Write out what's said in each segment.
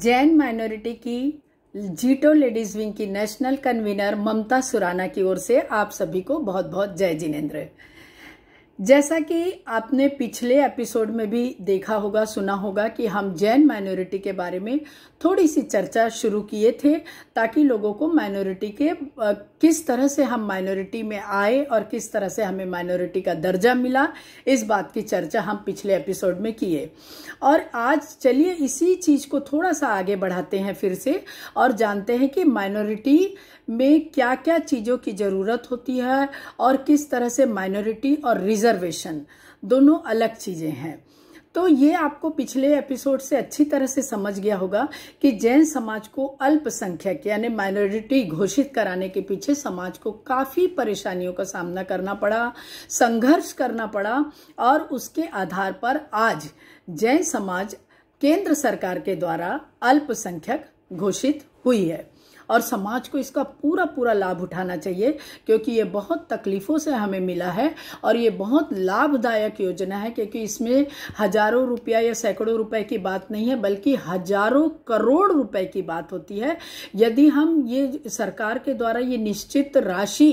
Jain minority की JITO ladies wing की national convener Mamta Surana की ओर से आप सभी को बहुत बहुत जय जिनेन्द्र जैसा कि आपने पिछले एपिसोड में भी देखा होगा सुना होगा कि हम जैन माइनॉरिटी के बारे में थोड़ी सी चर्चा शुरू किए थे ताकि लोगों को माइनॉरिटी के किस तरह से हम माइनॉरिटी में आए और किस तरह से हमें माइनॉरिटी का दर्जा मिला इस बात की चर्चा हम पिछले एपिसोड में किए और आज चलिए इसी चीज़ को थोड़ा सा आगे बढ़ाते हैं फिर से और जानते हैं कि माइनॉरिटी में क्या क्या चीज़ों की ज़रूरत होती है और किस तरह से माइनॉरिटी और रिजर्वेशन दोनों अलग चीज़ें हैं तो ये आपको पिछले एपिसोड से अच्छी तरह से समझ गया होगा कि जैन समाज को अल्पसंख्यक यानी माइनॉरिटी घोषित कराने के पीछे समाज को काफ़ी परेशानियों का सामना करना पड़ा संघर्ष करना पड़ा और उसके आधार पर आज जैन समाज केंद्र सरकार के द्वारा अल्पसंख्यक घोषित हुई है और समाज को इसका पूरा पूरा लाभ उठाना चाहिए क्योंकि ये बहुत तकलीफ़ों से हमें मिला है और ये बहुत लाभदायक योजना है क्योंकि इसमें हज़ारों रुपया या सैकड़ों रुपए की बात नहीं है बल्कि हज़ारों करोड़ रुपए की बात होती है यदि हम ये सरकार के द्वारा ये निश्चित राशि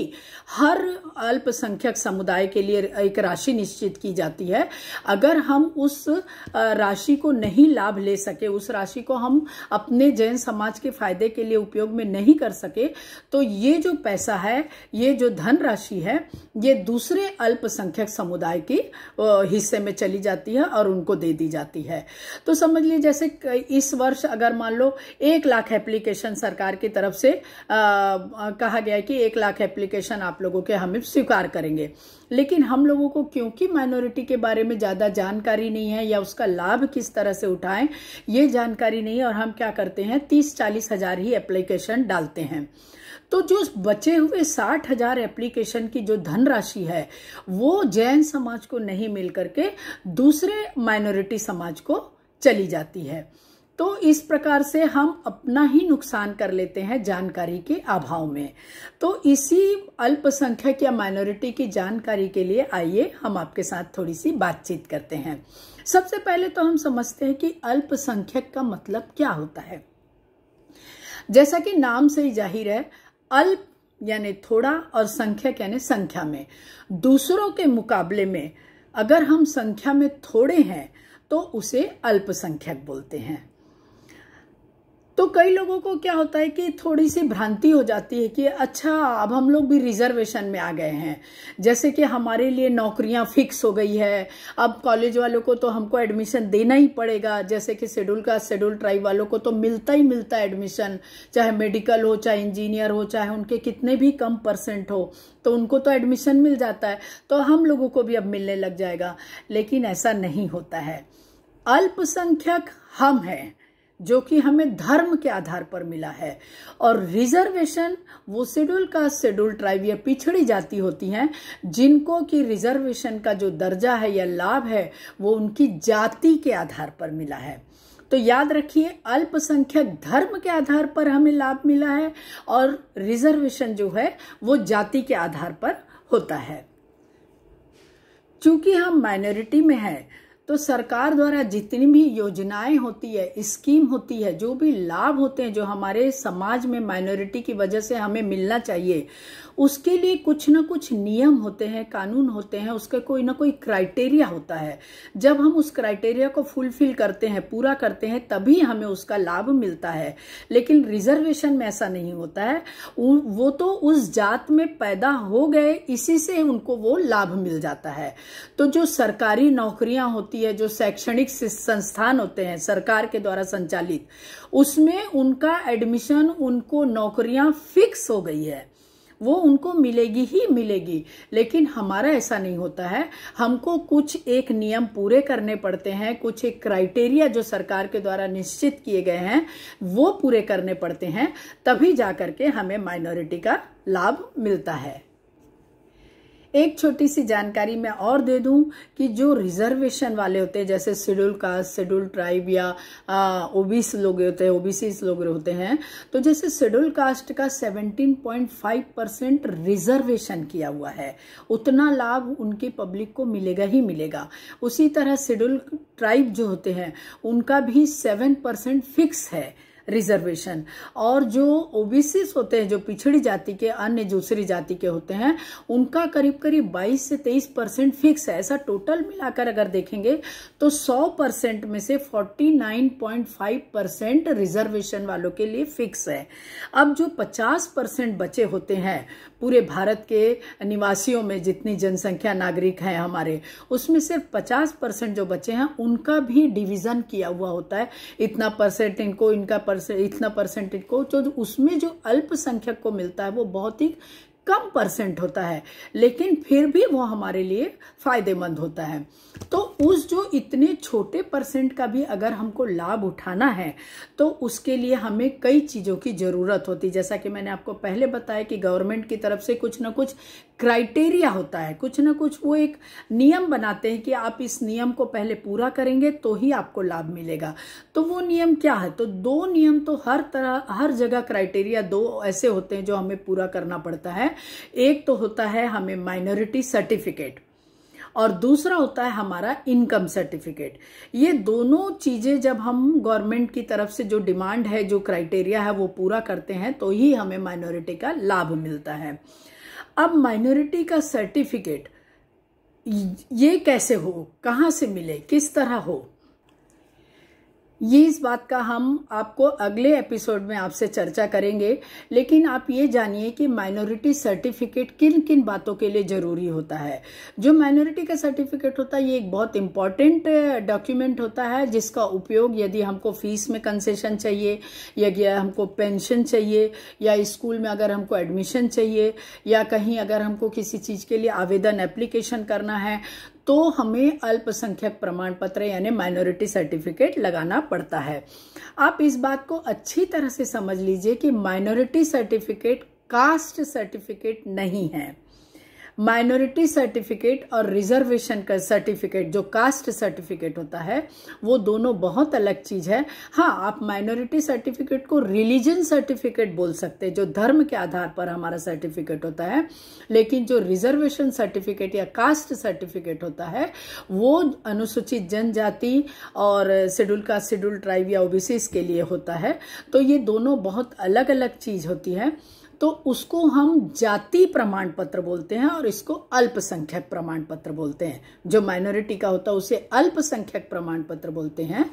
हर अल्पसंख्यक समुदाय के लिए एक राशि निश्चित की जाती है अगर हम उस राशि को नहीं लाभ ले सके उस राशि को हम अपने जैन समाज के फायदे के लिए उपयोग में में नहीं कर सके तो ये जो पैसा है ये जो धन राशि है ये दूसरे अल्पसंख्यक समुदाय की हिस्से में चली जाती है और उनको दे दी जाती है तो समझ लीजिए जैसे इस वर्ष अगर मान लो एक लाख एप्लीकेशन सरकार की तरफ से आ, कहा गया कि एक लाख एप्लीकेशन आप लोगों के हम स्वीकार करेंगे लेकिन हम लोगों को क्योंकि माइनॉरिटी के बारे में ज़्यादा जानकारी नहीं है या उसका लाभ किस तरह से उठाएं ये जानकारी नहीं है और हम क्या करते हैं तीस चालीस हज़ार ही एप्लीकेशन डालते हैं तो जो बचे हुए साठ हजार एप्लीकेशन की जो धनराशि है वो जैन समाज को नहीं मिल करके दूसरे माइनॉरिटी समाज को चली जाती है तो इस प्रकार से हम अपना ही नुकसान कर लेते हैं जानकारी के अभाव में तो इसी अल्पसंख्यक या माइनॉरिटी की जानकारी के लिए आइए हम आपके साथ थोड़ी सी बातचीत करते हैं सबसे पहले तो हम समझते हैं कि अल्पसंख्यक का मतलब क्या होता है जैसा कि नाम से ही जाहिर है अल्प यानी थोड़ा और संख्यक यानी संख्या में दूसरों के मुकाबले में अगर हम संख्या में थोड़े हैं तो उसे अल्पसंख्यक बोलते हैं तो कई लोगों को क्या होता है कि थोड़ी सी भ्रांति हो जाती है कि अच्छा अब हम लोग भी रिजर्वेशन में आ गए हैं जैसे कि हमारे लिए नौकरियां फिक्स हो गई है अब कॉलेज वालों को तो हमको एडमिशन देना ही पड़ेगा जैसे कि शेड्यूल का शेड्यूल ट्राइब वालों को तो मिलता ही मिलता है एडमिशन चाहे मेडिकल हो चाहे इंजीनियर हो चाहे उनके कितने भी कम परसेंट हो तो उनको तो एडमिशन मिल जाता है तो हम लोगों को भी अब मिलने लग जाएगा लेकिन ऐसा नहीं होता है अल्पसंख्यक हम हैं जो कि हमें धर्म के आधार पर मिला है और रिजर्वेशन वो शेड्यूल का शेड्यूल ट्राइब या पिछड़ी जाति होती हैं जिनको कि रिजर्वेशन का जो दर्जा है या लाभ है वो उनकी जाति के आधार पर मिला है तो याद रखिए अल्पसंख्यक धर्म के आधार पर हमें लाभ मिला है और रिजर्वेशन जो है वो जाति के आधार पर होता है चूंकि हम माइनॉरिटी में हैं तो सरकार द्वारा जितनी भी योजनाएं होती है स्कीम होती है जो भी लाभ होते हैं जो हमारे समाज में माइनॉरिटी की वजह से हमें मिलना चाहिए उसके लिए कुछ ना कुछ नियम होते हैं कानून होते हैं उसका कोई ना कोई क्राइटेरिया होता है जब हम उस क्राइटेरिया को फुलफिल करते हैं पूरा करते हैं तभी हमें उसका लाभ मिलता है लेकिन रिजर्वेशन में ऐसा नहीं होता है वो तो उस जात में पैदा हो गए इसी से उनको वो लाभ मिल जाता है तो जो सरकारी नौकरियां होती है जो शैक्षणिक संस्थान होते हैं सरकार के द्वारा संचालित उसमें उनका एडमिशन उनको नौकरियां फिक्स हो गई है वो उनको मिलेगी ही मिलेगी लेकिन हमारा ऐसा नहीं होता है हमको कुछ एक नियम पूरे करने पड़ते हैं कुछ एक क्राइटेरिया जो सरकार के द्वारा निश्चित किए गए हैं वो पूरे करने पड़ते हैं तभी जा करके हमें माइनॉरिटी का लाभ मिलता है एक छोटी सी जानकारी मैं और दे दूं कि जो रिजर्वेशन वाले होते हैं जैसे शेड्यूल कास्ट शेड्यूल ट्राइब या ओबीसी लोग होते हैं ओबीसी लोग होते हैं तो जैसे शेड्यूल कास्ट का 17.5 परसेंट रिजर्वेशन किया हुआ है उतना लाभ उनकी पब्लिक को मिलेगा ही मिलेगा उसी तरह शेड्यूल ट्राइब जो होते हैं उनका भी सेवन परसेंट फिक्स है रिजर्वेशन और जो ओबीसी होते हैं जो पिछड़ी जाति के अन्य दूसरी जाति के होते हैं उनका करीब करीब 22 से 23 परसेंट फिक्स है ऐसा टोटल मिलाकर अगर देखेंगे तो 100 परसेंट में से 49.5 परसेंट रिजर्वेशन वालों के लिए फिक्स है अब जो 50 परसेंट बचे होते हैं पूरे भारत के निवासियों में जितनी जनसंख्या नागरिक है हमारे उसमें सिर्फ पचास परसेंट जो बचे हैं उनका भी डिविजन किया हुआ होता है इतना परसेंट इनको इनका परसेंट परसेंट इतना परसेंटेज को जो उसमें जो अल्पसंख्यक को मिलता है वो बहुत ही कम परसेंट होता है लेकिन फिर भी वो हमारे लिए फायदेमंद होता है तो उस जो इतने छोटे परसेंट का भी अगर हमको लाभ उठाना है तो उसके लिए हमें कई चीज़ों की ज़रूरत होती जैसा कि मैंने आपको पहले बताया कि गवर्नमेंट की तरफ से कुछ ना कुछ क्राइटेरिया होता है कुछ ना कुछ वो एक नियम बनाते हैं कि आप इस नियम को पहले पूरा करेंगे तो ही आपको लाभ मिलेगा तो वो नियम क्या है तो दो नियम तो हर तरह हर जगह क्राइटेरिया दो ऐसे होते हैं जो हमें पूरा करना पड़ता है एक तो होता है हमें माइनॉरिटी सर्टिफिकेट और दूसरा होता है हमारा इनकम सर्टिफिकेट ये दोनों चीज़ें जब हम गवर्नमेंट की तरफ से जो डिमांड है जो क्राइटेरिया है वो पूरा करते हैं तो ही हमें माइनॉरिटी का लाभ मिलता है अब माइनॉरिटी का सर्टिफिकेट ये कैसे हो कहाँ से मिले किस तरह हो ये इस बात का हम आपको अगले एपिसोड में आपसे चर्चा करेंगे लेकिन आप ये जानिए कि माइनॉरिटी सर्टिफिकेट किन किन बातों के लिए ज़रूरी होता है जो माइनॉरिटी का सर्टिफिकेट होता है ये एक बहुत इम्पॉर्टेंट डॉक्यूमेंट होता है जिसका उपयोग यदि हमको फीस में कंसेशन चाहिए या हमको पेंशन चाहिए या स्कूल में अगर हमको एडमिशन चाहिए या कहीं अगर हमको किसी चीज़ के लिए आवेदन एप्लीकेशन करना है तो हमें अल्पसंख्यक प्रमाण पत्र यानी माइनॉरिटी सर्टिफिकेट लगाना पड़ता है आप इस बात को अच्छी तरह से समझ लीजिए कि माइनॉरिटी सर्टिफिकेट कास्ट सर्टिफिकेट नहीं है माइनॉरिटी सर्टिफिकेट और रिजर्वेशन का सर्टिफिकेट जो कास्ट सर्टिफिकेट होता है वो दोनों बहुत अलग चीज़ है हाँ आप माइनॉरिटी सर्टिफिकेट को रिलीजन सर्टिफिकेट बोल सकते हैं जो धर्म के आधार पर हमारा सर्टिफिकेट होता है लेकिन जो रिजर्वेशन सर्टिफिकेट या कास्ट सर्टिफिकेट होता है वो अनुसूचित जनजाति और शेड्यूल कास्ट शेड्यूल ट्राइब या ओबीसी के लिए होता है तो ये दोनों बहुत अलग अलग चीज़ होती है तो उसको हम जाति प्रमाण पत्र बोलते हैं और इसको अल्पसंख्यक प्रमाण पत्र बोलते हैं जो माइनॉरिटी का होता है उसे अल्पसंख्यक प्रमाण पत्र बोलते हैं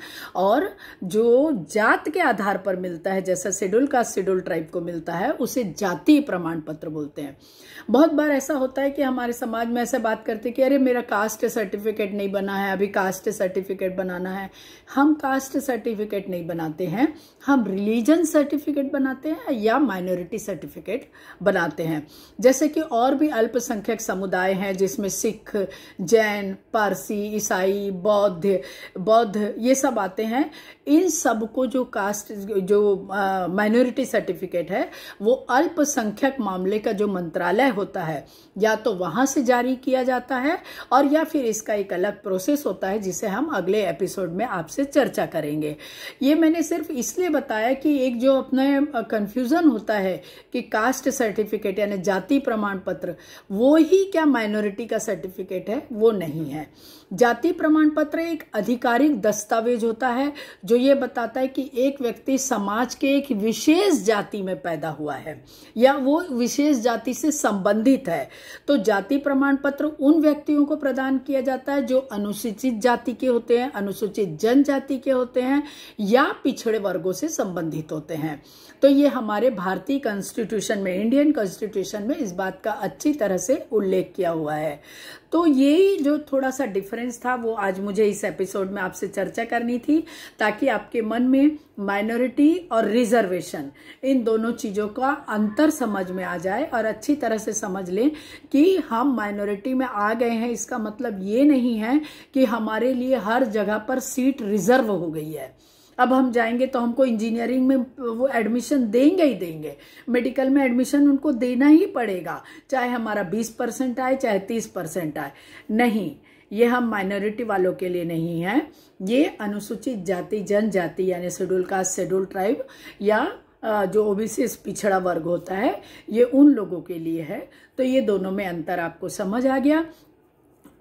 और जो जात के आधार पर मिलता है जैसा शेड्यूल कास्ट शेड्यूल ट्राइब को मिलता है उसे जाति प्रमाण पत्र बोलते हैं बहुत बार ऐसा होता है कि हमारे समाज में ऐसे बात करते कि अरे मेरा कास्ट सर्टिफिकेट नहीं बना है अभी कास्ट सर्टिफिकेट बनाना है हम कास्ट सर्टिफिकेट नहीं बनाते हैं हम रिलीजन सर्टिफिकेट बनाते हैं या माइनॉरिटी सर्टिफिकेट सर्टिफिकेट बनाते हैं जैसे कि और भी अल्पसंख्यक समुदाय हैं जिसमें सिख जैन पारसी ईसाई बौद्ध बौद्ध ये सब आते हैं इन सब को जो कास्ट जो माइनॉरिटी सर्टिफिकेट है वो अल्पसंख्यक मामले का जो मंत्रालय होता है या तो वहाँ से जारी किया जाता है और या फिर इसका एक अलग प्रोसेस होता है जिसे हम अगले एपिसोड में आपसे चर्चा करेंगे ये मैंने सिर्फ इसलिए बताया कि एक जो अपने कन्फ्यूज़न होता है कि कास्ट सर्टिफिकेट यानी जाति प्रमाण पत्र वो ही क्या माइनॉरिटी का सर्टिफिकेट है वो नहीं है जाति प्रमाण पत्र एक आधिकारिक दस्तावेज होता है जो ये बताता है कि एक व्यक्ति समाज के एक विशेष जाति में पैदा हुआ है या वो विशेष जाति से संबंधित है तो जाति प्रमाण पत्र उन व्यक्तियों को प्रदान किया जाता है जो अनुसूचित जाति के होते हैं अनुसूचित जनजाति के होते हैं या पिछड़े वर्गों से संबंधित होते हैं तो ये हमारे भारतीय कॉन्स्टिट्यूशन कॉन्स्टिट्यूशन में इंडियन कॉन्स्टिट्यूशन में इस बात का अच्छी तरह से उल्लेख किया हुआ है तो यही जो थोड़ा सा डिफरेंस था वो आज मुझे इस एपिसोड में आपसे चर्चा करनी थी ताकि आपके मन में माइनॉरिटी और रिजर्वेशन इन दोनों चीज़ों का अंतर समझ में आ जाए और अच्छी तरह से समझ लें कि हम माइनॉरिटी में आ गए हैं इसका मतलब ये नहीं है कि हमारे लिए हर जगह पर सीट रिजर्व हो गई है अब हम जाएंगे तो हमको इंजीनियरिंग में वो एडमिशन देंगे ही देंगे मेडिकल में एडमिशन उनको देना ही पड़ेगा चाहे हमारा बीस परसेंट आए चाहे तीस परसेंट आए नहीं ये हम माइनॉरिटी वालों के लिए नहीं है ये अनुसूचित जाति जनजाति यानी शेड्यूल कास्ट शेड्यूल ट्राइब या जो ओबीसी पिछड़ा वर्ग होता है ये उन लोगों के लिए है तो ये दोनों में अंतर आपको समझ आ गया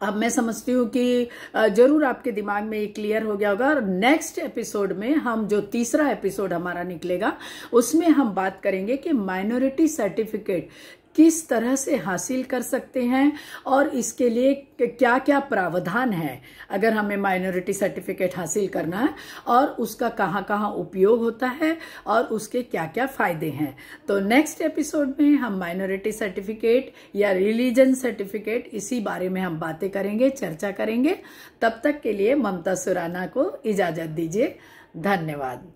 अब मैं समझती हूँ कि जरूर आपके दिमाग में ये क्लियर हो गया होगा और नेक्स्ट एपिसोड में हम जो तीसरा एपिसोड हमारा निकलेगा उसमें हम बात करेंगे कि माइनॉरिटी सर्टिफिकेट किस तरह से हासिल कर सकते हैं और इसके लिए क्या क्या प्रावधान है अगर हमें माइनॉरिटी सर्टिफिकेट हासिल करना है और उसका कहाँ कहाँ उपयोग होता है और उसके क्या क्या फ़ायदे हैं तो नेक्स्ट एपिसोड में हम माइनॉरिटी सर्टिफिकेट या रिलीजन सर्टिफिकेट इसी बारे में हम बातें करेंगे चर्चा करेंगे तब तक के लिए ममता सुराना को इजाज़त दीजिए धन्यवाद